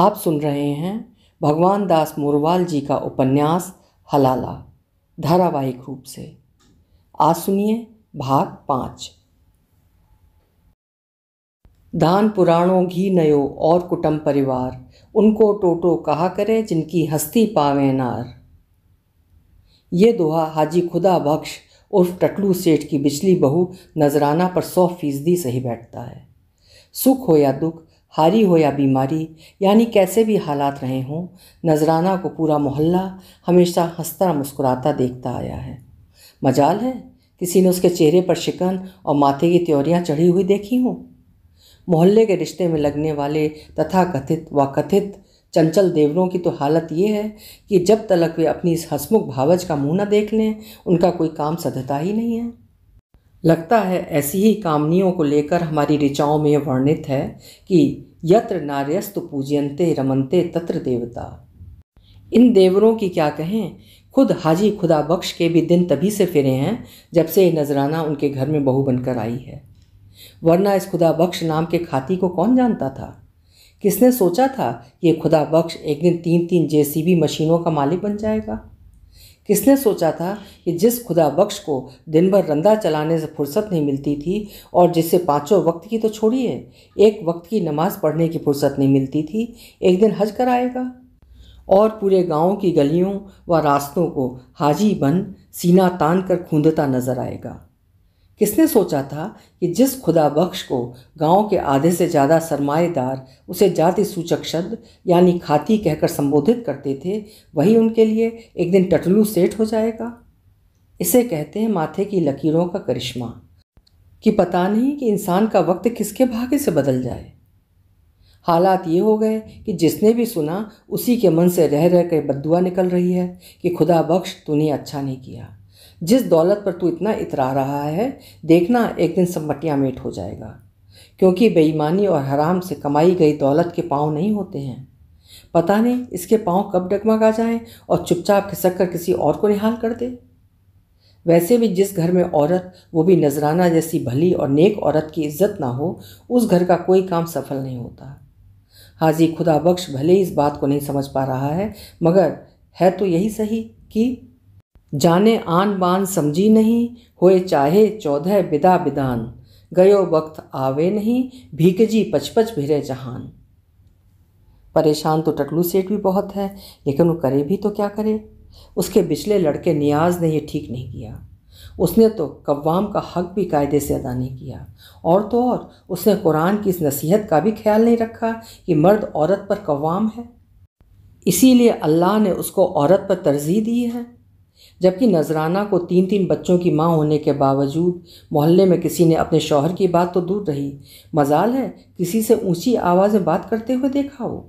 आप सुन रहे हैं भगवान दास मोरवाल जी का उपन्यास हलाला धारावाहिक रूप से आज सुनिए भाग पाँच दान पुराणों घी नयो और कुटुम परिवार उनको टोटो कहा करे जिनकी हस्ती पावे नार ये दोहा हाजी खुदा बख्श उर्फ टटलू सेठ की बिजली बहू नजराना पर सौ फीसदी सही बैठता है सुख हो या दुख हारी हो या बीमारी यानी कैसे भी हालात रहे हों नजराना को पूरा मोहल्ला हमेशा हंसता मुस्कुराता देखता आया है मजाल है किसी ने उसके चेहरे पर शिकन और माथे की त्योरियाँ चढ़ी हुई देखी हों मोहल्ले के रिश्ते में लगने वाले तथाकथित व कथित चंचल देवरों की तो हालत ये है कि जब तलक वे अपनी इस हसमुख भावज का मुंह न देख लें उनका कोई काम सधता ही नहीं है लगता है ऐसी ही कामनियों को लेकर हमारी ऋचाओं में वर्णित है कि यत्र नार्यस्तु पूजयंते रमनते तत्र देवता इन देवरों की क्या कहें खुद हाजी खुदा बख्श के भी दिन तभी से फिरे हैं जब से ये नजराना उनके घर में बहू बनकर आई है वरना इस खुदा बख्श नाम के खाती को कौन जानता था किसने सोचा था ये खुदा बख्श एक दिन तीन तीन जेसीबी मशीनों का मालिक बन जाएगा किसने सोचा था कि जिस खुदा बख्श को दिन भर रंदा चलाने से फुर्सत नहीं मिलती थी और जिसे पाँचों वक्त की तो छोड़िए एक वक्त की नमाज़ पढ़ने की फुर्सत नहीं मिलती थी एक दिन हज कर आएगा और पूरे गांव की गलियों व रास्तों को हाजी बन सीना तान कर खूंदता नज़र आएगा किसने सोचा था कि जिस खुदा बख्श को गांव के आधे से ज़्यादा सरमाएदार उसे जाति सूचक शब्द यानी खाती कहकर संबोधित करते थे वही उनके लिए एक दिन टटलू सेठ हो जाएगा इसे कहते हैं माथे की लकीरों का करिश्मा कि पता नहीं कि इंसान का वक्त किसके भाग्य से बदल जाए हालात ये हो गए कि जिसने भी सुना उसी के मन से रह रह कर बदुआ निकल रही है कि खुदा बख्श तूने अच्छा नहीं किया जिस दौलत पर तू इतना इतरा रहा है देखना एक दिन सब मटिया मेट हो जाएगा क्योंकि बेईमानी और हराम से कमाई गई दौलत के पाँव नहीं होते हैं पता नहीं इसके पाँव कब डगमगा जाए और चुपचाप खिसक कर किसी और को निहाल कर दे वैसे भी जिस घर में औरत वो भी नजराना जैसी भली और नेक औरत की इज्जत ना हो उस घर का कोई काम सफल नहीं होता हाजी खुदा बख्श भले इस बात को नहीं समझ पा रहा है मगर है तो यही सही कि जाने आन बान समझी नहीं होए चाहे चौदह बिदा बिदान गयो वक्त आवे नहीं जी पचपच भिरे जहान परेशान तो टटलू सेठ भी बहुत है लेकिन वो करे भी तो क्या करे उसके पिछले लड़के नियाज ने ये ठीक नहीं किया उसने तो कवाम का हक भी कायदे से अदा नहीं किया और तो और उसने कुरान की इस नसीहत का भी ख्याल नहीं रखा कि मर्द औरत पर कवाम है इसीलिए अल्लाह ने उसको औरत पर तरजीह दी है जबकि नजराना को तीन तीन बच्चों की माँ होने के बावजूद मोहल्ले में किसी ने अपने शौहर की बात तो दूर रही मजाल है किसी से ऊंची आवाज़ में बात करते हुए देखा हो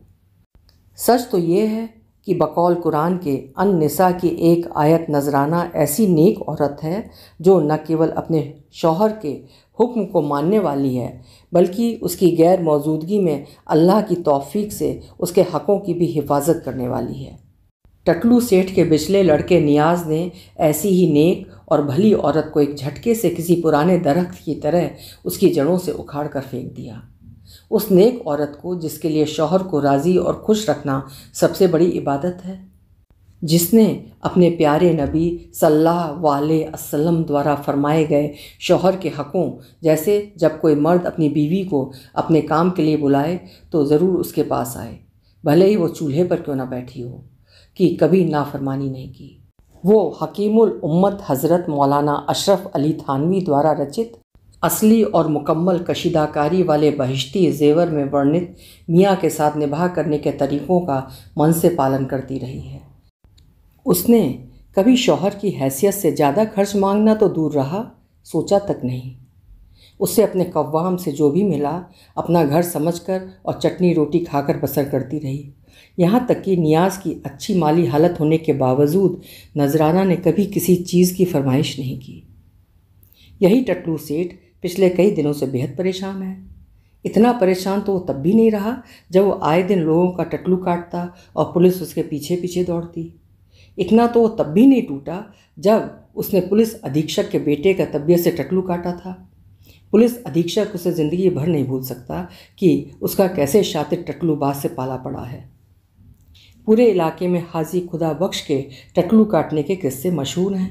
सच तो ये है कि बकौल कुरान के अन निसा की एक आयत नजराना ऐसी नेक औरत है जो न केवल अपने शौहर के हुक्म को मानने वाली है बल्कि उसकी गैर मौजूदगी में अल्लाह की तौफीक से उसके हक़ों की भी हिफाजत करने वाली है टटलू सेठ के बिचले लड़के नियाज ने ऐसी ही नेक और भली औरत को एक झटके से किसी पुराने दरख्त की तरह उसकी जड़ों से उखाड़ कर फेंक दिया उस नेक औरत को जिसके लिए शौहर को राज़ी और खुश रखना सबसे बड़ी इबादत है जिसने अपने प्यारे नबी सल्लल्लाह वाले द्वारा फरमाए गए शौहर के हक़ों जैसे जब कोई मर्द अपनी बीवी को अपने काम के लिए बुलाए तो ज़रूर उसके पास आए भले ही वो चूल्हे पर क्यों ना बैठी हो की कभी नाफरमानी नहीं की वो हकीमुल उम्मत हज़रत मौलाना अशरफ अली थानवी द्वारा रचित असली और मुकम्मल कशीदाकारी वाले बहिश्ती जेवर में वर्णित मियाँ के साथ निभा करने के तरीक़ों का मन से पालन करती रही है उसने कभी शौहर की हैसियत से ज़्यादा खर्च मांगना तो दूर रहा सोचा तक नहीं उससे अपने कवाम से जो भी मिला अपना घर समझकर और चटनी रोटी खाकर बसर करती रही यहाँ तक कि नियाज की अच्छी माली हालत होने के बावजूद नजराना ने कभी किसी चीज़ की फरमाइश नहीं की यही टटलू सेठ पिछले कई दिनों से बेहद परेशान है इतना परेशान तो वो तब भी नहीं रहा जब वो आए दिन लोगों का टटलू काटता और पुलिस उसके पीछे पीछे दौड़ती इतना तो वो तब भी नहीं टूटा जब उसने पुलिस अधीक्षक के बेटे का तबीयत से टटलू काटा था पुलिस अधीक्षक उसे ज़िंदगी भर नहीं भूल सकता कि उसका कैसे शातिर टटलूबाज से पाला पड़ा है पूरे इलाके में हाजी खुदा बख्श के टटलू काटने के किस्से मशहूर हैं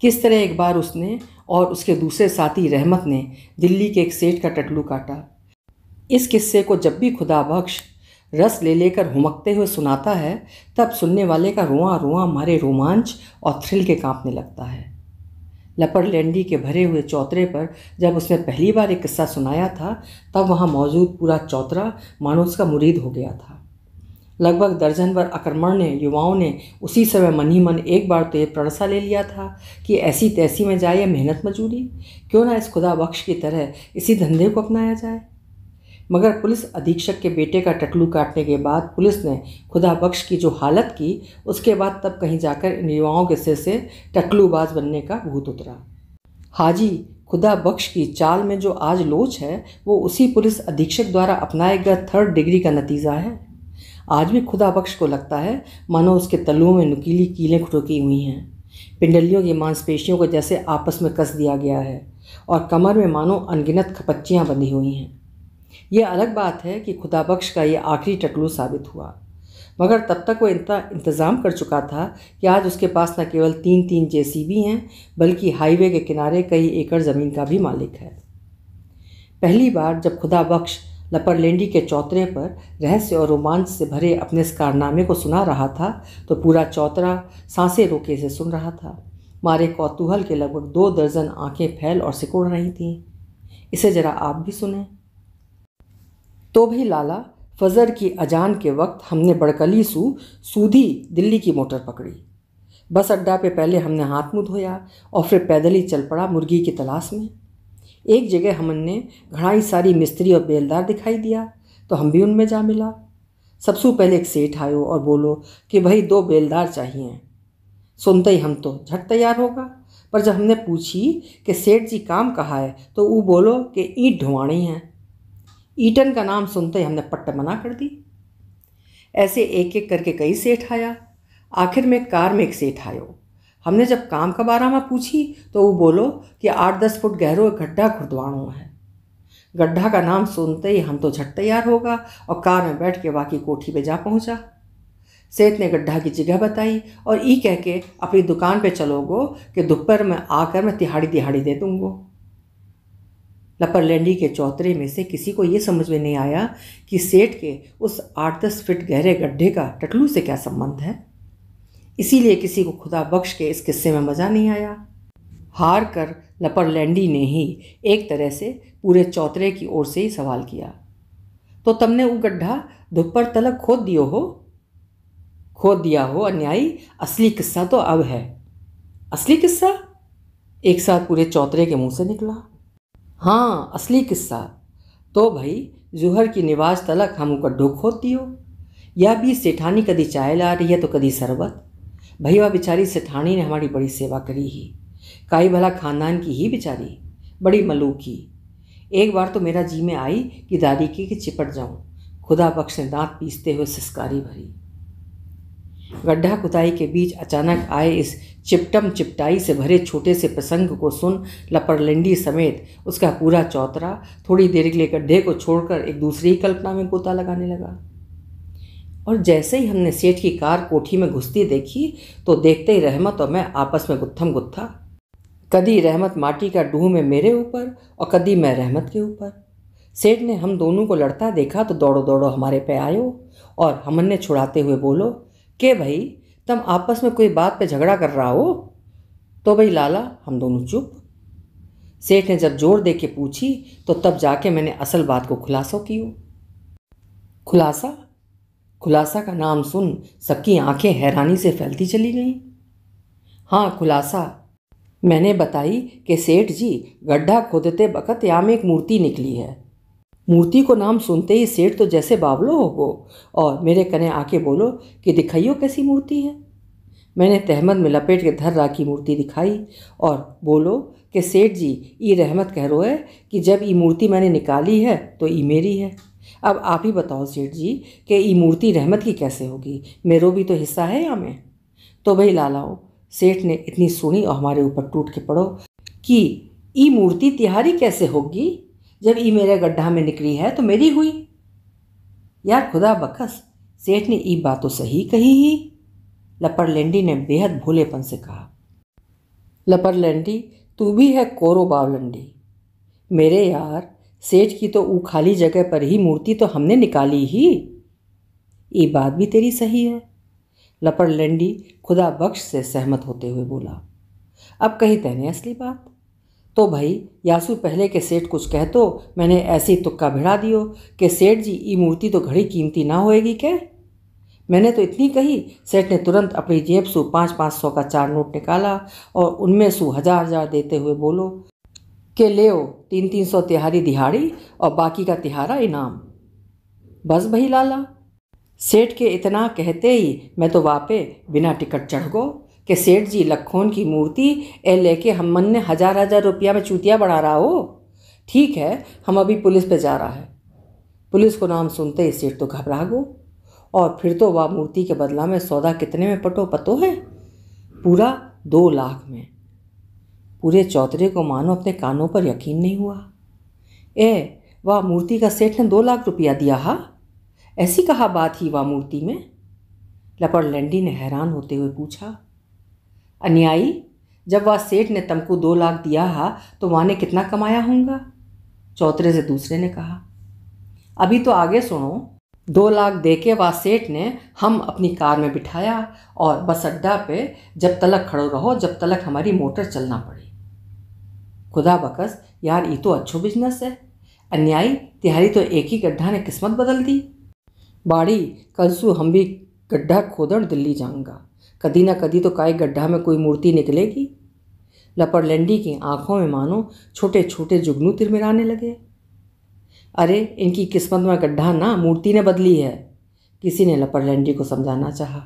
किस तरह एक बार उसने और उसके दूसरे साथी रहमत ने दिल्ली के एक सेठ का टटलू काटा इस किस्से को जब भी खुदा बख्श रस ले लेकर हुमकते हुए सुनाता है तब सुनने वाले का रुआ रुआ मारे रोमांच और थ्रिल के कांपने लगता है लैंडी के भरे हुए चौतरे पर जब उसने पहली बार एक किस्सा सुनाया था तब वहाँ मौजूद पूरा चौतरा मानो उसका मुरीद हो गया था लगभग दर्जन भर आक्रमण ने युवाओं ने उसी समय मन ही मन एक बार तो ये प्रणसा ले लिया था कि ऐसी तैसी में जाए या मेहनत मजूरी क्यों ना इस खुदा बख्श की तरह इसी धंधे को अपनाया जाए मगर पुलिस अधीक्षक के बेटे का टटलू काटने के बाद पुलिस ने खुदा बख्श की जो हालत की उसके बाद तब कहीं जाकर इन युवाओं के सिर से टटलूबाज बनने का भूत उतरा हाजी खुदा बख्श की चाल में जो आज लोच है वो उसी पुलिस अधीक्षक द्वारा अपनाए गए थर्ड डिग्री का नतीजा है आज भी खुदा बख्श को लगता है मानो उसके तलुओं में नुकीली कीलें खुटकी हुई हैं पिंडलियों की मांसपेशियों को जैसे आपस में कस दिया गया है और कमर में मानो अनगिनत खपच्चियाँ बंधी हुई हैं यह अलग बात है कि खुदा बख्श का ये आखिरी टकलू साबित हुआ मगर तब तक वो इतना इंतज़ाम कर चुका था कि आज उसके पास न केवल तीन तीन जे हैं बल्कि हाईवे के किनारे कई एकड़ ज़मीन का भी मालिक है पहली बार जब खुदा बख्श लपरलेंडी के चौतरे पर रहस्य और रोमांच से भरे अपने इस कारनामे को सुना रहा था तो पूरा चौतरा सांसें रोके से सुन रहा था मारे कौतूहल के लगभग दो दर्जन आंखें फैल और सिकुड़ रही थीं इसे ज़रा आप भी सुने तो भी लाला फजर की अजान के वक्त हमने बड़कली सू सूधी दिल्ली की मोटर पकड़ी बस अड्डा पे पहले हमने हाथ मुँह धोया और फिर पैदल ही चल पड़ा मुर्गी की तलाश में एक जगह हमन ने घड़ाई सारी मिस्त्री और बेलदार दिखाई दिया तो हम भी उनमें जा मिला सबसे पहले एक सेठ आयो और बोलो कि भाई दो बेलदार चाहिए सुनते ही हम तो झट तैयार होगा पर जब हमने पूछी कि सेठ जी काम कहा है तो वो बोलो कि ईंट ढुवाणी हैं ईटन का नाम सुनते ही हमने पट्ट मना कर दी ऐसे एक एक करके कई सेठ आया आखिर में कार में एक सेठ आयो हमने जब काम का बारा में पूछी तो वो बोलो कि आठ दस फुट गहरो गड्ढा खुदवाणो है गड्ढा का नाम सुनते ही हम तो झट तैयार होगा और कार में बैठ के बाकी कोठी पे जा पहुंचा सेठ ने गड्ढा की जगह बताई और ई कह के अपनी दुकान पे चलोगो कि दोपहर में आकर मैं तिहाड़ी तिहाड़ी दे दूँगो लपरलैंडी के चौतरे में से किसी को ये समझ में नहीं आया कि सेठ के उस आठ दस फिट गहरे गड्ढे का टटलू से क्या संबंध है इसीलिए किसी को खुदा बख्श के इस किस्से में मज़ा नहीं आया हार कर लपरलैंडी ने ही एक तरह से पूरे चौतरे की ओर से ही सवाल किया तो तुमने वो गड्ढा धुप्पर तलक खोद दियो हो खोद दिया हो अन्यायी असली किस्सा तो अब है असली किस्सा एक साथ पूरे चौतरे के मुंह से निकला हाँ असली किस्सा तो भाई जूहर की निवास तलक हम गड्ढो खोती हो या भी सेठानी कभी चाय ला रही है तो कभी शरबत भैया बेचारी सेठानी ने हमारी बड़ी सेवा करी ही काई भला खानदान की ही बेचारी बड़ी मलूकी एक बार तो मेरा जी में आई कि दादी की कि चिपट जाऊँ खुदा बख्श ने दांत पीसते हुए सिस्कारी भरी गड्ढा कुताई के बीच अचानक आए इस चिपटम चिपटाई से भरे छोटे से प्रसंग को सुन लपरलिंडी समेत उसका पूरा चौतरा थोड़ी देर के लिए गड्ढे को छोड़कर एक दूसरी ही कल्पना में गोता लगाने लगा और जैसे ही हमने सेठ की कार कोठी में घुसती देखी तो देखते ही रहमत और मैं आपस में गुत्थम गुत्था कदी रहमत माटी का डूह में मेरे ऊपर और कदी मैं रहमत के ऊपर सेठ ने हम दोनों को लड़ता देखा तो दौड़ो दौड़ो हमारे पे आयो और हमन ने छुड़ाते हुए बोलो के भाई तुम आपस में कोई बात पे झगड़ा कर रहा हो तो भाई लाला हम दोनों चुप सेठ ने जब जोर दे के पूछी तो तब जाके मैंने असल बात को खुलासा की खुलासा खुलासा का नाम सुन सबकी आंखें हैरानी से फैलती चली गईं हाँ खुलासा मैंने बताई कि सेठ जी गड्ढा खोदते वक़्त यहाँ में एक मूर्ति निकली है मूर्ति को नाम सुनते ही सेठ तो जैसे बावलो हो गो और मेरे कने आके बोलो कि दिखाइयो कैसी मूर्ति है मैंने तहमद में लपेट के धर्रा की मूर्ति दिखाई और बोलो कि सेठ जी ई रहमत कह रो है कि जब ई मूर्ति मैंने निकाली है तो ई मेरी है अब आप ही बताओ सेठ जी कि ई मूर्ति रहमत की कैसे होगी मेरो भी तो हिस्सा है या मैं तो भाई लालाओ सेठ ने इतनी सुनी और हमारे ऊपर टूट के पड़ो कि ई मूर्ति तिहारी कैसे होगी जब ई मेरे गड्ढा में निकली है तो मेरी हुई यार खुदा बखस सेठ ने ई बात तो सही कही ही लपर लेंडी ने बेहद भोलेपन से कहा लपर लेंडी तू भी है कोरो बावलंडी मेरे यार सेठ की तो ऊ खाली जगह पर ही मूर्ति तो हमने निकाली ही ये बात भी तेरी सही है लपड़ लेंडी खुदा बख्श से सहमत होते हुए बोला अब कही तैने असली बात तो भाई यासु पहले के सेठ कुछ कह तो मैंने ऐसी तुक्का भिड़ा दियो कि सेठ जी ई मूर्ति तो घड़ी कीमती ना होएगी क्या मैंने तो इतनी कही सेठ ने तुरंत अपनी जेब सू पाँच पाँच सौ का चार नोट निकाला और उनमें सू हजार हजार देते हुए बोलो के ले ओ तीन तीन सौ तिहारी दिहाड़ी और बाकी का तिहारा इनाम बस भाई लाला सेठ के इतना कहते ही मैं तो वापे बिना टिकट चढ़ गो कि सेठ जी लखोन की मूर्ति ए लेके हम मन ने हज़ार हज़ार रुपया में चूतिया बढ़ा रहा हो ठीक है हम अभी पुलिस पे जा रहा है पुलिस को नाम सुनते ही सेठ तो घबरा गो और फिर तो वह मूर्ति के बदला में सौदा कितने में पटो पतो है पूरा दो लाख में पूरे चौधरे को मानो अपने कानों पर यकीन नहीं हुआ ए वह मूर्ति का सेठ ने दो लाख रुपया दिया हा ऐसी कहा बात ही वह मूर्ति में लपड़ लेंडी ने हैरान होते हुए पूछा अन्यायी जब वह सेठ ने तमको दो लाख दिया हा तो वहाँ ने कितना कमाया होगा चौथरे से दूसरे ने कहा अभी तो आगे सुनो दो लाख दे के वह सेठ ने हम अपनी कार में बिठाया और बस अड्डा पे जब तलक खड़ो रहो जब तलक हमारी मोटर चलना पड़ी खुदा बकस यार ये तो अच्छो बिजनेस है अन्यायी तिहारी तो एक ही गड्ढा ने किस्मत बदल दी बाड़ी कल सु हम भी गड्ढा खोदड़ दिल्ली जाऊंगा कभी ना कभी तो काय गड्ढा में कोई मूर्ति निकलेगी लपड़लेंडी की आंखों में मानो छोटे छोटे जुगनू तिरमिराने लगे अरे इनकी किस्मत में गड्ढा ना मूर्ति ने बदली है किसी ने लपड़लेंडी को समझाना चाहा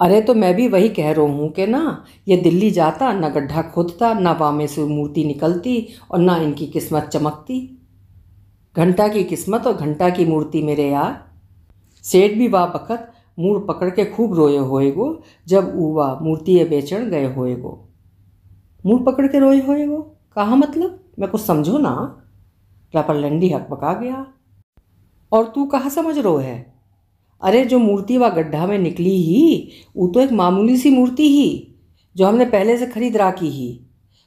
अरे तो मैं भी वही कह रहा हूँ कि ना ये दिल्ली जाता ना गड्ढा खोदता ना वामे से मूर्ति निकलती और ना इनकी किस्मत चमकती घंटा की किस्मत और घंटा की मूर्ति मेरे यार सेठ भी वाह बखत मूड़ पकड़ के खूब रोए होएगो जब उवा मूर्ति बेचण गए होए गो मूड़ पकड़ के रोए होए गो कहा मतलब मैं कुछ समझो ना हक पका गया और तू कहाँ समझ रो है अरे जो मूर्ति वह गड्ढा में निकली ही वो तो एक मामूली सी मूर्ति ही जो हमने पहले से खरीद राखी ही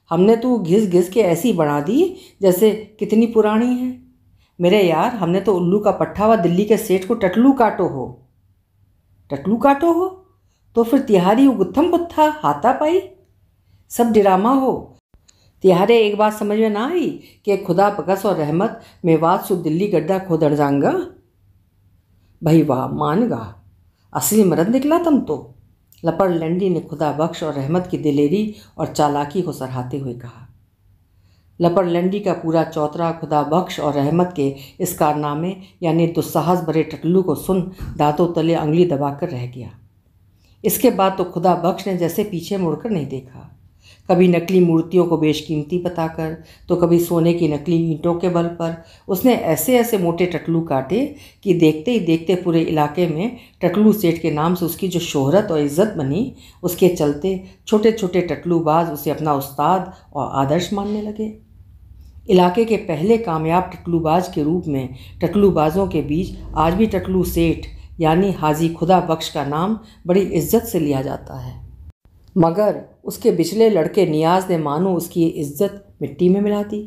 हमने तो घिस घिस के ऐसी बना दी जैसे कितनी पुरानी है मेरे यार हमने तो उल्लू का पट्ठा व दिल्ली के सेठ को टटलू काटो हो टकलू काटो हो तो फिर तिहारी गुत्थम गुत्था हाथा पाई सब डिरामा हो तिहारे एक बात समझ में ना आई कि खुदा पकस और रहमत मेवात सु दिल्ली गड्ढा खोदड़ जाऊंगा भाई वाह मान गा असली मरद निकला तुम तो लपड़ लंडी ने खुदा बख्श और रहमत की दिलेरी और चालाकी को सराहते हुए कहा लपड़ लंडी का पूरा चौतरा खुदा बख्श और रहमत के इस कारनामे यानी दुस्साहस भरे टटलू को सुन दांतों तले अंगली दबाकर रह गया इसके बाद तो खुदा बख्श ने जैसे पीछे मुड़कर नहीं देखा कभी नकली मूर्तियों को बेशकीमती बताकर तो कभी सोने की नकली ईंटों के बल पर उसने ऐसे ऐसे मोटे टटलू काटे कि देखते ही देखते पूरे इलाके में टटलू सेठ के नाम से उसकी जो शोहरत और इज्जत बनी उसके चलते छोटे छोटे टटलूबाज उसे अपना उस्ताद और आदर्श मानने लगे इलाके के पहले कामयाब टटलूबाज के रूप में टटलूबाजों के बीच आज भी टटलू सेठ यानी हाजी खुदा बख्श का नाम बड़ी इज्जत से लिया जाता है मगर उसके पिछले लड़के नियाज ने मानो उसकी इज्जत मिट्टी में मिला दी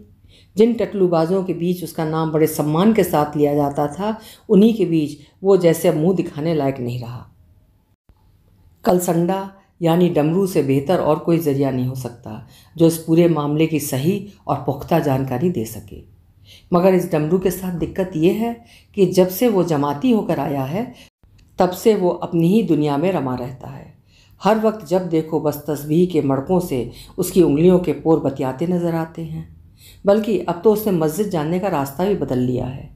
जिन टटलूबाजों के बीच उसका नाम बड़े सम्मान के साथ लिया जाता था उन्हीं के बीच वो जैसे मुंह दिखाने लायक नहीं रहा कल संडा यानी डमरू से बेहतर और कोई जरिया नहीं हो सकता जो इस पूरे मामले की सही और पुख्ता जानकारी दे सके मगर इस डमरू के साथ दिक्कत ये है कि जब से वो जमाती होकर आया है तब से वो अपनी ही दुनिया में रमा रहता है हर वक्त जब देखो बस तस्बीह के मड़कों से उसकी उंगलियों के पोर बतियाते नज़र आते हैं बल्कि अब तो उसने मस्जिद जाने का रास्ता भी बदल लिया है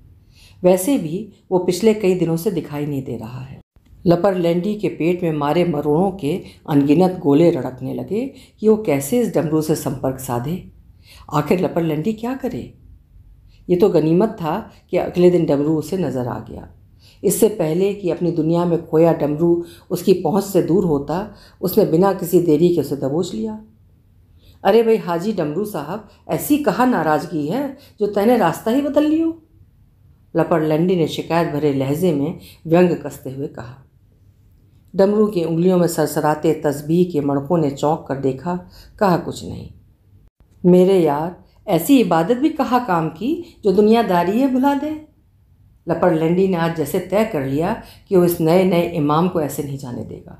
वैसे भी वो पिछले कई दिनों से दिखाई नहीं दे रहा है लपर लैंडी के पेट में मारे मरोड़ों के अनगिनत गोले रड़कने लगे कि वो कैसे इस डमरू से संपर्क साधे आखिर लपर लैंडी क्या करे ये तो गनीमत था कि अगले दिन डमरू उसे नज़र आ गया इससे पहले कि अपनी दुनिया में खोया डमरू उसकी पहुंच से दूर होता उसने बिना किसी देरी के उसे दबोच लिया अरे भाई हाजी डमरू साहब ऐसी कहाँ नाराज़गी है जो तैने रास्ता ही बदल लियो लपड़लंडी ने शिकायत भरे लहजे में व्यंग कसते हुए कहा डमरू की उंगलियों में सरसराते तस्बीह के मणकों ने चौंक कर देखा कहा कुछ नहीं मेरे यार ऐसी इबादत भी कहा काम की जो दुनियादारी है भुला दे लपड़ लेंडी ने आज जैसे तय कर लिया कि वो इस नए नए इमाम को ऐसे नहीं जाने देगा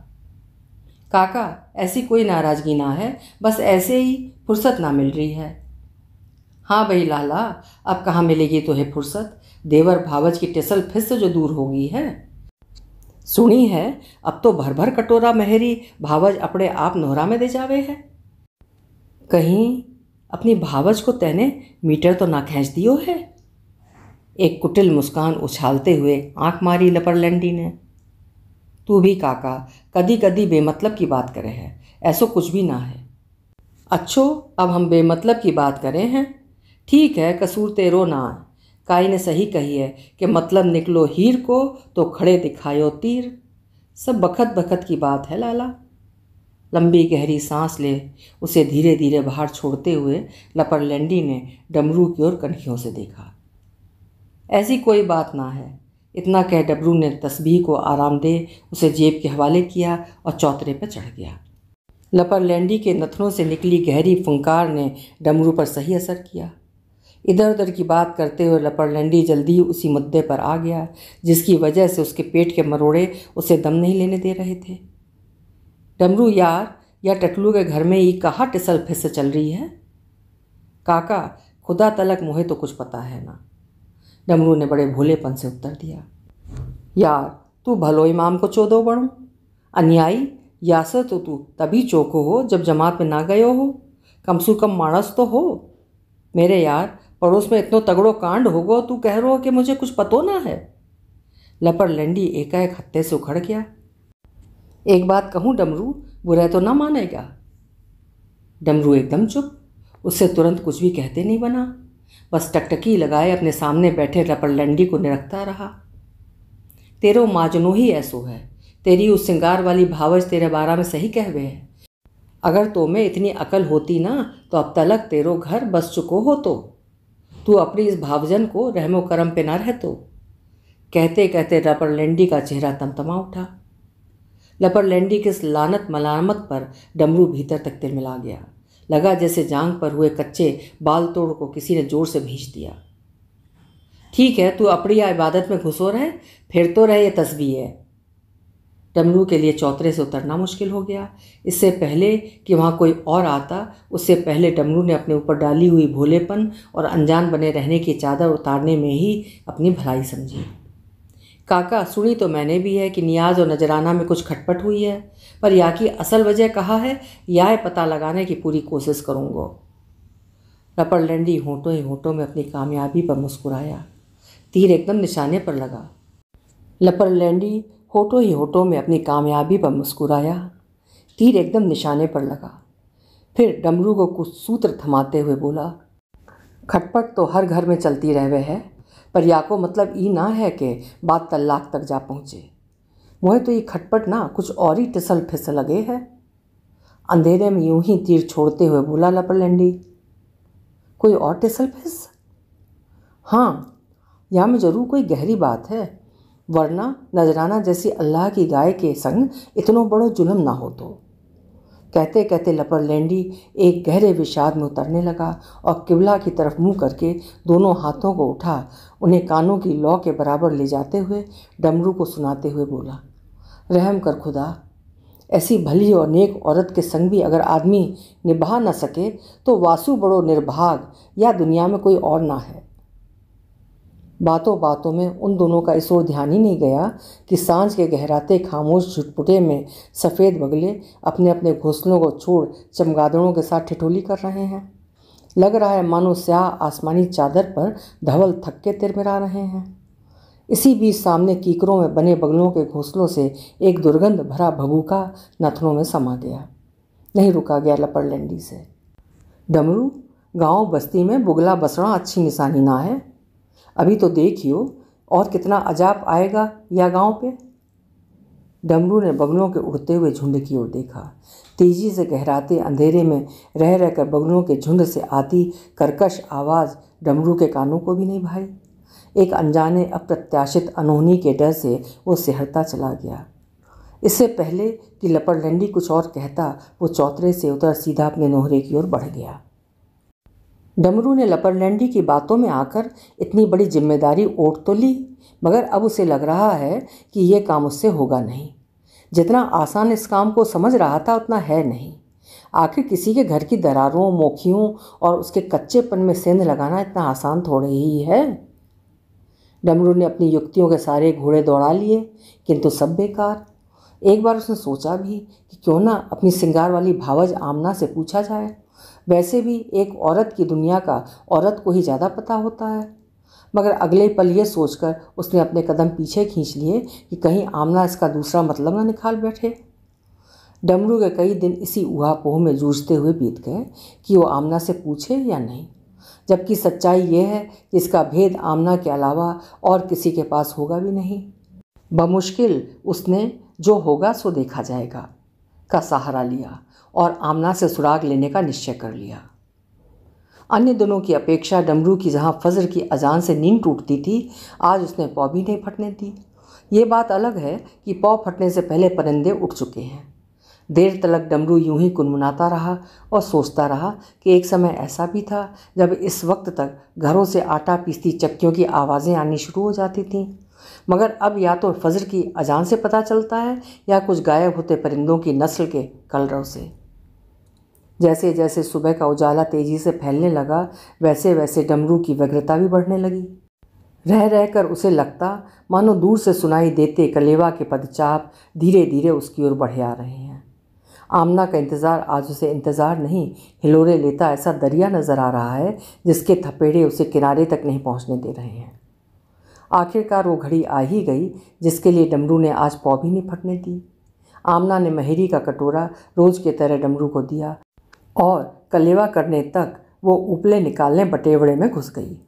काका ऐसी कोई नाराज़गी ना है बस ऐसे ही फुर्सत ना मिल रही है हाँ भाई लाला अब कहाँ मिलेगी तो है फुर्सत देवर भावज की टिसल फिस जो दूर हो गई है सुनी है अब तो भर भर कटोरा महरी भावज अपने आप नोहरा में दे जावे है कहीं अपनी भावज को तैने मीटर तो ना खेच दियो है एक कुटिल मुस्कान उछालते हुए आंख मारी लपरलैंडी ने तू भी काका कदी कदी बेमतलब की बात करे है ऐसो कुछ भी ना है अच्छो अब हम बेमतलब की बात करें हैं ठीक है कसूर तेरो ना काई ने सही कही है कि मतलब निकलो हीर को तो खड़े दिखायो तीर सब बखत बखत की बात है लाला लंबी गहरी सांस ले उसे धीरे धीरे बाहर छोड़ते हुए लपरलैंडी ने डमरू की ओर कनखियों से देखा ऐसी कोई बात ना है इतना कह डबरू ने तस्बीह को आराम दे उसे जेब के हवाले किया और चौतरे पर चढ़ गया लपरलैंडी के नथनों से निकली गहरी फुंकार ने डमरू पर सही असर किया इधर उधर की बात करते हुए लपड़लंडी जल्दी ही उसी मुद्दे पर आ गया जिसकी वजह से उसके पेट के मरोड़े उसे दम नहीं लेने दे रहे थे डमरू यार या टटलू के घर में ही कहाँ टिसल फिसल चल रही है काका खुदा तलक मुहे तो कुछ पता है ना डमरू ने बड़े भोलेपन से उत्तर दिया यार तू भलो इमाम को दो बड़ो अन्यायी यासर तो तू तभी चौको हो जब जमात में ना गयो हो कम से कम माणस तो हो मेरे यार और उसमें इतनो तगड़ो कांड होगो तू कह रो कि मुझे कुछ पतो ना है लपर लंडी एकाएक हत्ते से उखड़ गया एक बात कहूँ डमरू बुरा तो ना मानेगा डमरू एकदम चुप उससे तुरंत कुछ भी कहते नहीं बना बस टकटकी लगाए अपने सामने बैठे लंडी को निरखता रहा तेरो माजनो ही ऐसो है तेरी उस सिंगार वाली भावज तेरे बारा में सही कह हुए है अगर तो में इतनी अकल होती ना तो अब तलक तेरो घर बस चुको हो तो तू अपनी इस भावजन को रहमो करम पे ना रह तो कहते कहते लेंडी का चेहरा तमतमा उठा लपर लेंडी के इस लानत मलामत पर डमरू भीतर तक तिल मिला गया लगा जैसे जांग पर हुए कच्चे बाल तोड़ को किसी ने जोर से भींच दिया ठीक है तू अपनी इबादत में घुसो रहे फिर तो रहे ये तस्वीर है डमरू के लिए चौतरे से उतरना मुश्किल हो गया इससे पहले कि वहाँ कोई और आता उससे पहले डमरू ने अपने ऊपर डाली हुई भोलेपन और अनजान बने रहने की चादर उतारने में ही अपनी भलाई समझी काका सुनी तो मैंने भी है कि नियाज और नजराना में कुछ खटपट हुई है पर या की असल वजह कहा है या पता लगाने की पूरी कोशिश करूँगा रपड़लंडी होंठों ही होंठों में अपनी कामयाबी पर मुस्कुराया तीर एकदम निशाने पर लगा लैंडी होठों ही होठों में अपनी कामयाबी पर मुस्कुराया तीर एकदम निशाने पर लगा फिर डमरू को कुछ सूत्र थमाते हुए बोला खटपट तो हर घर में चलती रह है पर या को मतलब ई ना है कि बात तलाक तक जा पहुँचे मुहे तो ये खटपट ना कुछ और ही टिसल फिसल लगे है अंधेरे में यूं ही तीर छोड़ते हुए बोला लपरलंडी कोई और टिसल फिस हाँ यहाँ में ज़रूर कोई गहरी बात है वरना नजराना जैसी अल्लाह की गाय के संग इतनों बड़ो जुल्म ना हो तो कहते कहते लपर लेंडी एक गहरे विषाद में उतरने लगा और किबला की तरफ मुंह करके दोनों हाथों को उठा उन्हें कानों की लौ के बराबर ले जाते हुए डमरू को सुनाते हुए बोला रहम कर खुदा ऐसी भली और नेक औरत के संग भी अगर आदमी निभा न सके तो वासु बड़ो निर्भाग या दुनिया में कोई और ना है बातों बातों में उन दोनों का इस ओर ध्यान ही नहीं गया कि सांझ के गहराते खामोश झुटपुटे में सफ़ेद बगले अपने अपने घोंसलों को छोड़ चमगादड़ों के साथ ठिठोली कर रहे हैं लग रहा है मानो स्याह आसमानी चादर पर धवल थक्के तिरमिरा रहे हैं इसी बीच सामने कीकरों में बने बगलों के घोंसलों से एक दुर्गंध भरा भभूका नथनों में समा गया नहीं रुका गया लंडी से डमरू गांव बस्ती में बुगला बसना अच्छी निशानी ना है अभी तो देखियो और कितना अजाब आएगा यह गांव पे डमरू ने बगलों के उड़ते हुए झुंड की ओर देखा तेजी से गहराते अंधेरे में रह रहकर बगलों के झुंड से आती करकश आवाज़ डमरू के कानों को भी नहीं भाई एक अनजाने अप्रत्याशित अनहोनी के डर से वो सिहरता चला गया इससे पहले कि लपड़लंडी कुछ और कहता वो चौतरे से उतर सीधा अपने नोहरे की ओर बढ़ गया डमरू ने लपरलैंडी की बातों में आकर इतनी बड़ी जिम्मेदारी ओट तो ली मगर अब उसे लग रहा है कि यह काम उससे होगा नहीं जितना आसान इस काम को समझ रहा था उतना है नहीं आखिर किसी के घर की दरारों मोखियों और उसके कच्चेपन में सेंध लगाना इतना आसान थोड़े ही है डमरू ने अपनी युक्तियों के सारे घोड़े दौड़ा लिए किंतु सब बेकार एक बार उसने सोचा भी कि क्यों ना अपनी सिंगार वाली भावज आमना से पूछा जाए वैसे भी एक औरत की दुनिया का औरत को ही ज़्यादा पता होता है मगर अगले पल ये सोचकर उसने अपने कदम पीछे खींच लिए कि कहीं आमना इसका दूसरा मतलब ना निकाल बैठे डमरू के कई दिन इसी ऊहापोह में जूझते हुए बीत गए कि वो आमना से पूछे या नहीं जबकि सच्चाई यह है कि इसका भेद आमना के अलावा और किसी के पास होगा भी नहीं बमुश्किल उसने जो होगा सो देखा जाएगा का सहारा लिया और आमना से सुराग लेने का निश्चय कर लिया अन्य दिनों की अपेक्षा डमरू की जहाँ फजर की अजान से नींद टूटती थी आज उसने पौ भी नहीं फटने दी ये बात अलग है कि पौ फटने से पहले परिंदे उठ चुके हैं देर तलक डमरू यूं ही कुनमुनाता रहा और सोचता रहा कि एक समय ऐसा भी था जब इस वक्त तक घरों से आटा पीसती चक्कियों की आवाज़ें आनी शुरू हो जाती थीं मगर अब या तो फजर की अजान से पता चलता है या कुछ गायब होते परिंदों की नस्ल के कलरों से जैसे जैसे सुबह का उजाला तेज़ी से फैलने लगा वैसे वैसे डमरू की व्यग्रता भी बढ़ने लगी रह रहकर उसे लगता मानो दूर से सुनाई देते कलेवा के पदचाप धीरे धीरे उसकी ओर बढ़े आ रहे हैं आमना का इंतज़ार आज उसे इंतज़ार नहीं हिलोरे लेता ऐसा दरिया नज़र आ रहा है जिसके थपेड़े उसे किनारे तक नहीं पहुंचने दे रहे हैं आखिरकार वो घड़ी आ ही गई जिसके लिए डमरू ने आज पौ भी नहीं फटने दी आमना ने महरी का कटोरा रोज़ के तरह डमरू को दिया और कलेवा करने तक वो उपले निकालने बटेवड़े में घुस गई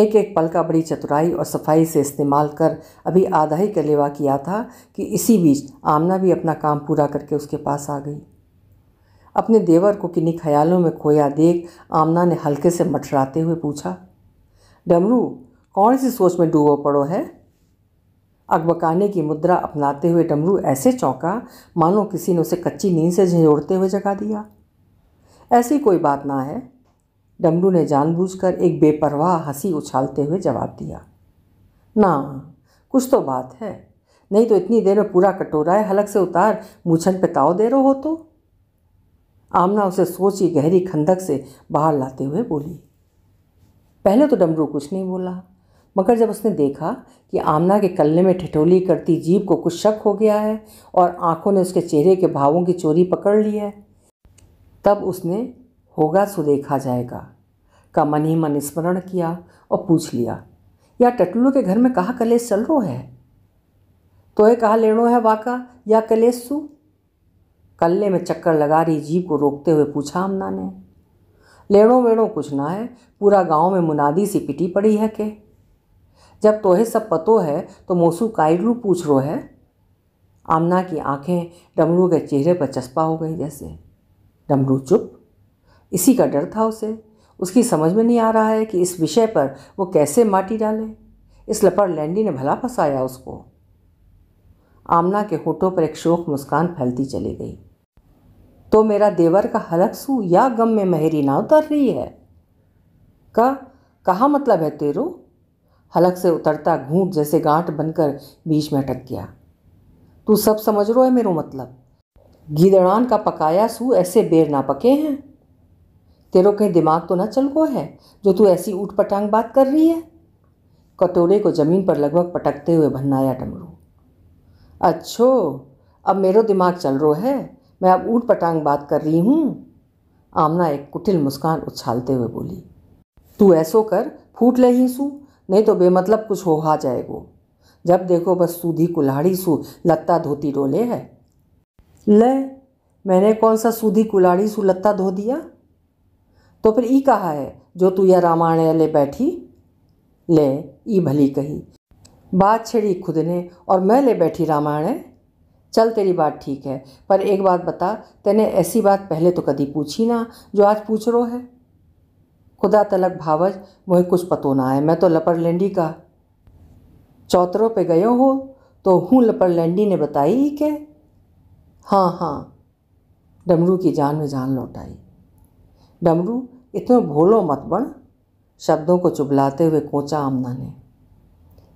एक एक पल का बड़ी चतुराई और सफाई से इस्तेमाल कर अभी आधा ही कलेवा किया था कि इसी बीच आमना भी अपना काम पूरा करके उसके पास आ गई अपने देवर को किन्हीं ख्यालों में खोया देख आमना ने हल्के से मटराते हुए पूछा डमरू कौन सी सोच में डूबो पड़ो है अकबकाने की मुद्रा अपनाते हुए डमरू ऐसे चौंका मानो किसी ने उसे कच्ची नींद से झंझोड़ते हुए जगा दिया ऐसी कोई बात ना है डमरू ने जानबूझकर एक बेपरवाह हंसी उछालते हुए जवाब दिया ना कुछ तो बात है नहीं तो इतनी देर में पूरा कटोरा है हलक से उतार मूछन पे ताव दे रहे हो तो आमना उसे सोची गहरी खंदक से बाहर लाते हुए बोली पहले तो डमरू कुछ नहीं बोला मगर जब उसने देखा कि आमना के कल्ले में ठिठोली करती जीप को कुछ शक हो गया है और आंखों ने उसके चेहरे के भावों की चोरी पकड़ ली है तब उसने होगा सो देखा जाएगा का मन ही मन स्मरण किया और पूछ लिया या टटलू के घर में कहा कलेश चल रो है तो ये कहा लेणो है वाका या सु कल्ले में चक्कर लगा रही जीप को रोकते हुए पूछा अमना ने लेणो वेणो कुछ ना है पूरा गांव में मुनादी सी पिटी पड़ी है के जब तोहे सब पतो है तो मोसू कायरू पूछ रो है आमना की आंखें डमरू के चेहरे पर चस्पा हो गई जैसे डमरू चुप इसी का डर था उसे उसकी समझ में नहीं आ रहा है कि इस विषय पर वो कैसे माटी डाले इस लपड़ लैंडी ने भला फंसाया उसको आमना के होठों पर एक शोक मुस्कान फैलती चली गई तो मेरा देवर का हलक सू या गम में महरी ना उतर रही है का कहा मतलब है तेरू हलक से उतरता घूट जैसे गांठ बनकर बीच में अटक गया तू सब समझ रो है मेरो मतलब गीदड़ान का पकाया सू ऐसे बेर ना पके हैं तेरो कहीं दिमाग तो ना चल गो है जो तू ऐसी ऊट पटांग बात कर रही है कटोरे को ज़मीन पर लगभग पटकते हुए भन्नाया डमरू अच्छो अब मेरो दिमाग चल रो है मैं अब ऊट पटांग बात कर रही हूँ आमना एक कुटिल मुस्कान उछालते हुए बोली तू ऐसो कर फूट ले ही सू नहीं तो बेमतलब कुछ हो होहा जाएगो जब देखो बस सूधी कुल्हाड़ी सू लत्ता धोती डोले है ले मैंने कौन सा सूधी कुलाड़ी सुलत्ता धो दिया तो फिर ई कहा है जो तू या रामायण ले बैठी ले ई भली कही बात छेड़ी खुद ने और मैं ले बैठी रामायण चल तेरी बात ठीक है पर एक बात बता तेने ऐसी बात पहले तो कभी पूछी ना जो आज पूछ रो है खुदा तलक भावज मुझे कुछ पतो ना है मैं तो लपर लेंडी का चौतरों पे गयो हो तो हूँ लपर लेंडी ने बताई के हाँ हाँ डमरू की जान में जान लौट आई डमरू इतने भोलो मत बन शब्दों को चुबलाते हुए कोचा आमना ने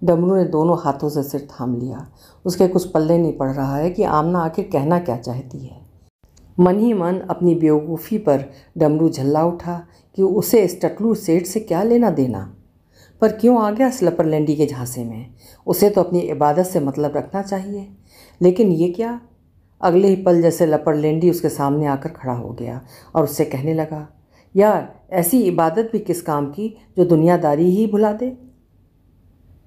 डमरू ने दोनों हाथों से सिर थाम लिया उसके कुछ पल्ले नहीं पड़ रहा है कि आमना आखिर कहना क्या चाहती है मन ही मन अपनी बेवकूफ़ी पर डमरू झल्ला उठा कि उसे इस टटलू सेठ से क्या लेना देना पर क्यों आ गया स्लपर लैंडी के झांसे में उसे तो अपनी इबादत से मतलब रखना चाहिए लेकिन ये क्या अगले ही पल जैसे लपड़ लेंडी उसके सामने आकर खड़ा हो गया और उससे कहने लगा यार ऐसी इबादत भी किस काम की जो दुनियादारी ही भुला दे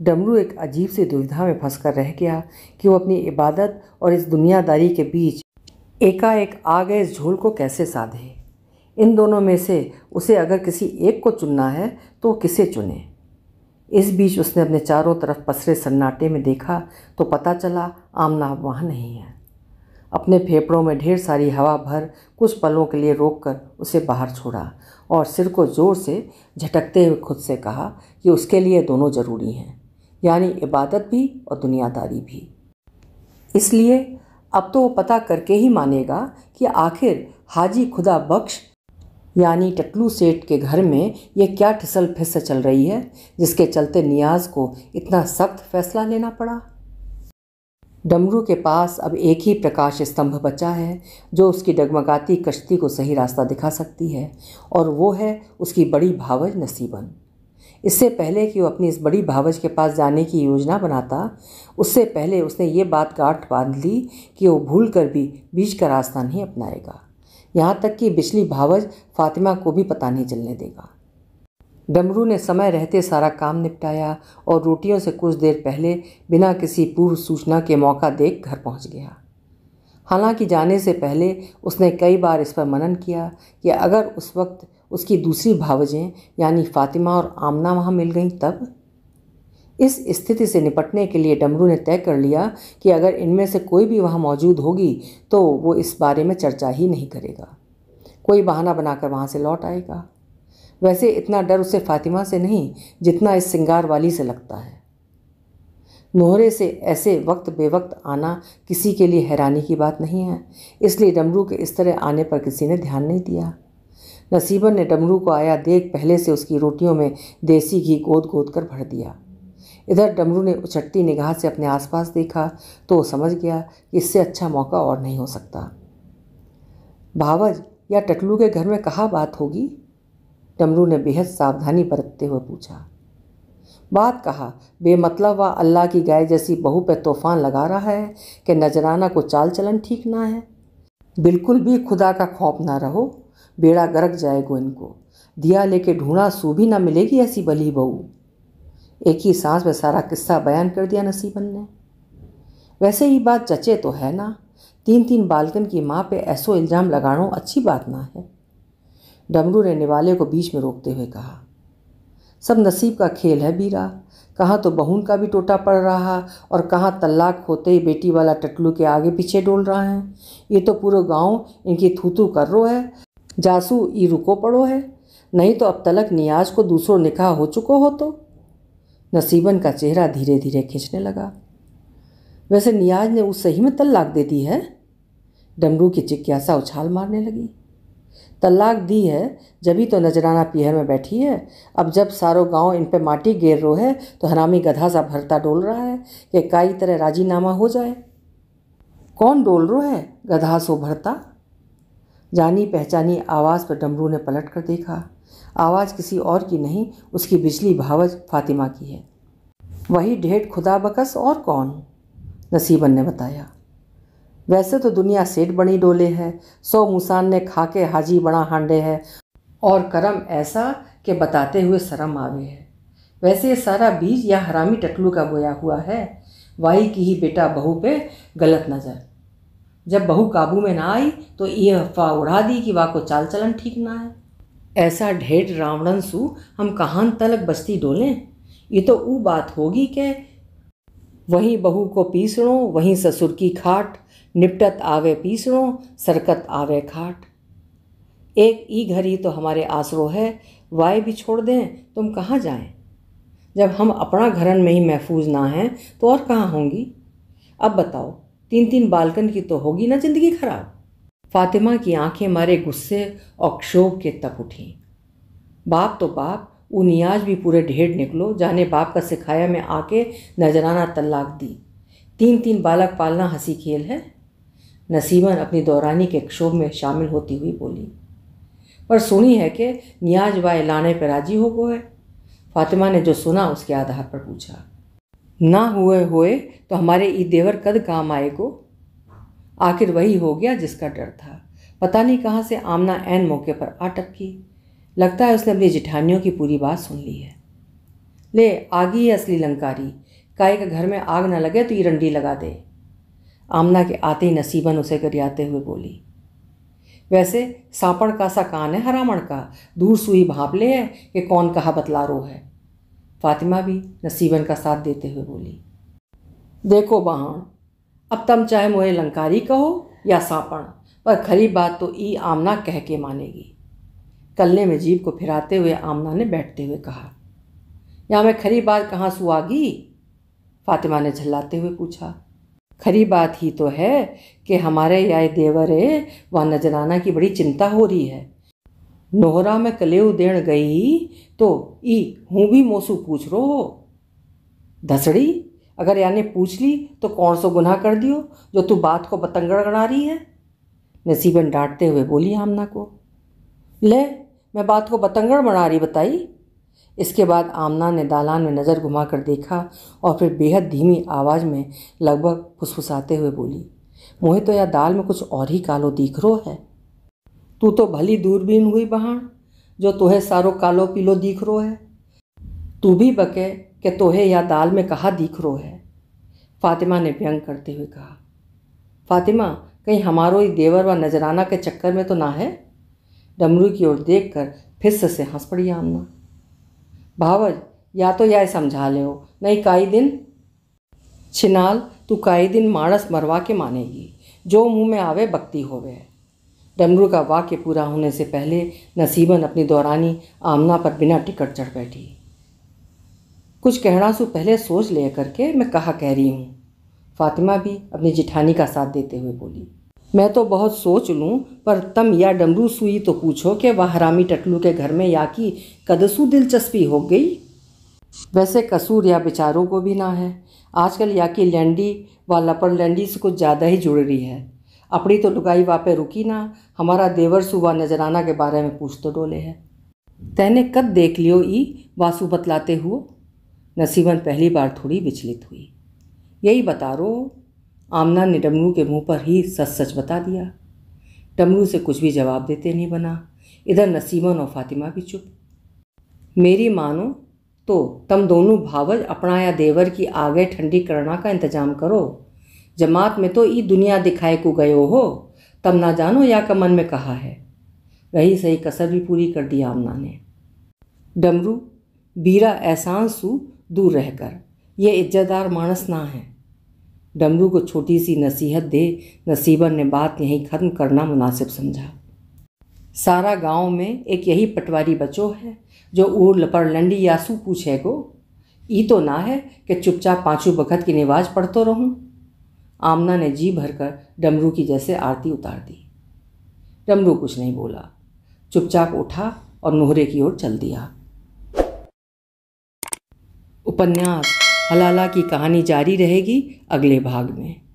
डमरू एक अजीब सी दुविधा में फंस कर रह गया कि वो अपनी इबादत और इस दुनियादारी के बीच एकाएक आ गए इस झोल को कैसे साधे इन दोनों में से उसे अगर किसी एक को चुनना है तो वो किसे चुने इस बीच उसने अपने चारों तरफ पसरे सन्नाटे में देखा तो पता चला आमना वहाँ नहीं है अपने फेफड़ों में ढेर सारी हवा भर कुछ पलों के लिए रोककर उसे बाहर छोड़ा और सिर को ज़ोर से झटकते हुए खुद से कहा कि उसके लिए दोनों ज़रूरी हैं यानी इबादत भी और दुनियादारी भी इसलिए अब तो वो पता करके ही मानेगा कि आखिर हाजी खुदा बख्श यानी टटलू सेठ के घर में ये क्या ठिसल फिसल चल रही है जिसके चलते नियाज को इतना सख्त फैसला लेना पड़ा डमरू के पास अब एक ही प्रकाश स्तंभ बचा है जो उसकी डगमगाती कश्ती को सही रास्ता दिखा सकती है और वो है उसकी बड़ी भावज नसीबन इससे पहले कि वो अपनी इस बड़ी भावज के पास जाने की योजना बनाता उससे पहले उसने ये बात गांठ बांध ली कि वो भूल कर भी बीच का रास्ता नहीं अपनाएगा यहाँ तक कि बिजली भावज फातिमा को भी पता नहीं चलने देगा डमरू ने समय रहते सारा काम निपटाया और रोटियों से कुछ देर पहले बिना किसी पूर्व सूचना के मौका देख घर पहुंच गया हालांकि जाने से पहले उसने कई बार इस पर मनन किया कि अगर उस वक्त उसकी दूसरी भावजें यानी फातिमा और आमना वहाँ मिल गईं तब इस स्थिति से निपटने के लिए डमरू ने तय कर लिया कि अगर इनमें से कोई भी वहाँ मौजूद होगी तो वो इस बारे में चर्चा ही नहीं करेगा कोई बहाना बनाकर वहाँ से लौट आएगा वैसे इतना डर उसे फातिमा से नहीं जितना इस सिंगार वाली से लगता है मोहरे से ऐसे वक्त बेवक्त आना किसी के लिए हैरानी की बात नहीं है इसलिए डमरू के इस तरह आने पर किसी ने ध्यान नहीं दिया नसीबन ने डमरू को आया देख पहले से उसकी रोटियों में देसी घी गोद गोद कर भर दिया इधर डमरू ने उछटती निगाह से अपने आसपास देखा तो वो समझ गया कि इससे अच्छा मौका और नहीं हो सकता भावज या टटलू के घर में कहा बात होगी डमरू ने बेहद सावधानी बरतते हुए पूछा बात कहा बेमतलब व अल्लाह की गाय जैसी बहू पर तूफान लगा रहा है कि नजराना को चाल चलन ठीक ना है बिल्कुल भी खुदा का खौफ ना रहो बेड़ा गरक जाएगा इनको दिया लेके ढूंढा सू भी ना मिलेगी ऐसी भली बहू एक ही सांस में सारा किस्सा बयान कर दिया नसीबन ने वैसे ही बात जचे तो है ना तीन तीन बालकन की माँ पे ऐसो इल्ज़ाम लगाना अच्छी बात ना है डमरू रहने वाले को बीच में रोकते हुए कहा सब नसीब का खेल है बीरा कहाँ तो बहून का भी टोटा पड़ रहा और कहाँ तलाक होते ही बेटी वाला टटलू के आगे पीछे डोल रहा है ये तो पूरा गांव इनकी थूतू रो है जासू ई रुको पड़ो है नहीं तो अब तलक नियाज को दूसरों निकाह हो चुको हो तो नसीबन का चेहरा धीरे धीरे खींचने लगा वैसे नियाज ने उस सही में तल्लाक दे दी है डमरू की जिज्ञासा उछाल मारने लगी तलाक दी है जभी तो नजराना पीहर में बैठी है अब जब सारो गांव इन पे माटी गेर रो है तो हरामी गधा सा भरता डोल रहा है कि काई तरह राजीनामा हो जाए कौन डोल रो है गधा सो भरता जानी पहचानी आवाज़ पर डमरू ने पलट कर देखा आवाज़ किसी और की नहीं उसकी बिजली भावज फातिमा की है वही ढेठ खुदा बकस और कौन नसीबन ने बताया वैसे तो दुनिया सेठ बनी डोले है सौ मुसान ने खा के हाजी बड़ा हांडे है और करम ऐसा कि बताते हुए शर्म आवे है वैसे ये सारा बीज या हरामी टकलू का बोया हुआ है वाई की ही बेटा बहू पे गलत नजर जब बहू काबू में ना आई तो ये अफवाह उड़ा दी कि वाह को चाल चलन ठीक ना है ऐसा ढेर रावणन सु हम कहाँ तलक बस्ती डोलें ये तो वो बात होगी कि वहीं बहू को पीसणो वहीं ससुर की खाट निपटत आवे पीसणो सरकत आवे खाट एक ई घर ही तो हमारे आसरो है वाय भी छोड़ दें तुम कहाँ जाएं जब हम अपना घरन में ही महफूज ना हैं तो और कहाँ होंगी अब बताओ तीन तीन बालकन की तो होगी ना जिंदगी खराब फातिमा की आंखें मारे गुस्से और क्षोभ के तप उठी बाप तो बाप वो नियाज भी पूरे ढेर निकलो जाने बाप का सिखाया में आके नजराना तलाक दी तीन तीन बालक पालना हंसी खेल है नसीबन अपनी दौरानी के क्षोभ में शामिल होती हुई बोली पर सुनी है कि नियाज बाय लाने पर राजी हो गए फातिमा ने जो सुना उसके आधार पर पूछा ना हुए हुए तो हमारे ई देवर कद काम आए गो आखिर वही हो गया जिसका डर था पता नहीं कहाँ से आमना एन मौके पर आटक की लगता है उसने अपनी जिठानियों की पूरी बात सुन ली है ले आगी है असली लंकारी काय के घर में आग ना लगे तो ये रंडी लगा दे आमना के आते ही नसीबन उसे गरियाते हुए बोली वैसे सांपण का सा कान है हरामण का दूर सुई भाप ले है कि कौन कहा रो है फातिमा भी नसीबन का साथ देते हुए बोली देखो बाहण अब तम चाहे मोहे लंकारी कहो या सापण पर खरी बात तो ई आमना कह के मानेगी कल्ले में जीप को फिराते हुए आमना ने बैठते हुए कहा या मैं खरी बात कहाँ सुआगी फातिमा ने झल्लाते हुए पूछा खरी बात ही तो है कि हमारे याय देवरे वह नजराना की बड़ी चिंता हो रही है नोहरा में कलेव देण गई तो ई हूँ भी मोसू पूछ रो हो धसड़ी अगर याने पूछ ली तो कौन सो गुनाह कर दियो जो तू बात को बतंगड़ गड़ा रही है नसीबन डांटते हुए बोली आमना को ले मैं बात को बतंगड़ बना रही बताई इसके बाद आमना ने दालान में नज़र घुमा कर देखा और फिर बेहद धीमी आवाज़ में लगभग फुसफुसाते हुए बोली मोहित तो या दाल में कुछ और ही कालो दिख रो है तू तो भली दूरबीन हुई बहाण जो तुहे सारो कालो पीलो दिख रो है तू भी बके कि तोहे या दाल में कहा दिख रो है फातिमा ने व्यंग करते हुए कहा फातिमा कहीं हमारो ही देवर व नजराना के चक्कर में तो ना है डमरू की ओर देखकर फिर से हंस पड़ी आमना या तो यह समझा ले लो नहीं કાઈ दिन छिनाल तू काई दिन माणस मरवा के मानेगी जो मुंह में आवे भक्ति होवे डमरू का वाक्य पूरा होने से पहले नसीबन अपनी दौरानी आमना पर बिना टिकट चढ़ बैठी कुछ कहना सो पहले सोच ले करके मैं कहा कह रही हूँ फातिमा भी अपनी जिठानी का साथ देते हुए बोली मैं तो बहुत सोच लूँ पर तम या डमरू सुई तो पूछो कि वह हरामी टटलू के घर में या की कदसू दिलचस्पी हो गई वैसे कसूर या बेचारों को भी ना है आजकल या की लैंडी व लपड़ लैंडी से कुछ ज़्यादा ही जुड़ रही है अपनी तो लुगाई वहाँ पर रुकी ना हमारा देवर सुबह नजराना के बारे में पूछ तो डोले है तैने कद देख लियो ई वासु बतलाते हुए नसीबन पहली बार थोड़ी विचलित हुई यही बता रो आमना ने डमरू के मुंह पर ही सच सच बता दिया डमरू से कुछ भी जवाब देते नहीं बना इधर नसीमन और फातिमा भी चुप मेरी मानो तो तम दोनों भावज अपना या देवर की आगे ठंडी करना का इंतजाम करो जमात में तो ई दुनिया दिखाए को गयो हो तब ना जानो या का मन में कहा है रही सही कसर भी पूरी कर दी आमना ने डमरू बीरा एहसान सू दूर रहकर यह इज्जतदार मानस ना है डमरू को छोटी सी नसीहत दे नसीबन ने बात यहीं ख़त्म करना मुनासिब समझा सारा गांव में एक यही पटवारी बचो है जो ऊर लपड़ लंडी यासू पूछे को ई तो ना है कि चुपचाप पाँचों बखत की निवाज पढ़तो रहूं आमना ने जी भरकर डमरू की जैसे आरती उतार दी डमरू कुछ नहीं बोला चुपचाप उठा और नोहरे की ओर चल दिया उपन्यास हलाला की कहानी जारी रहेगी अगले भाग में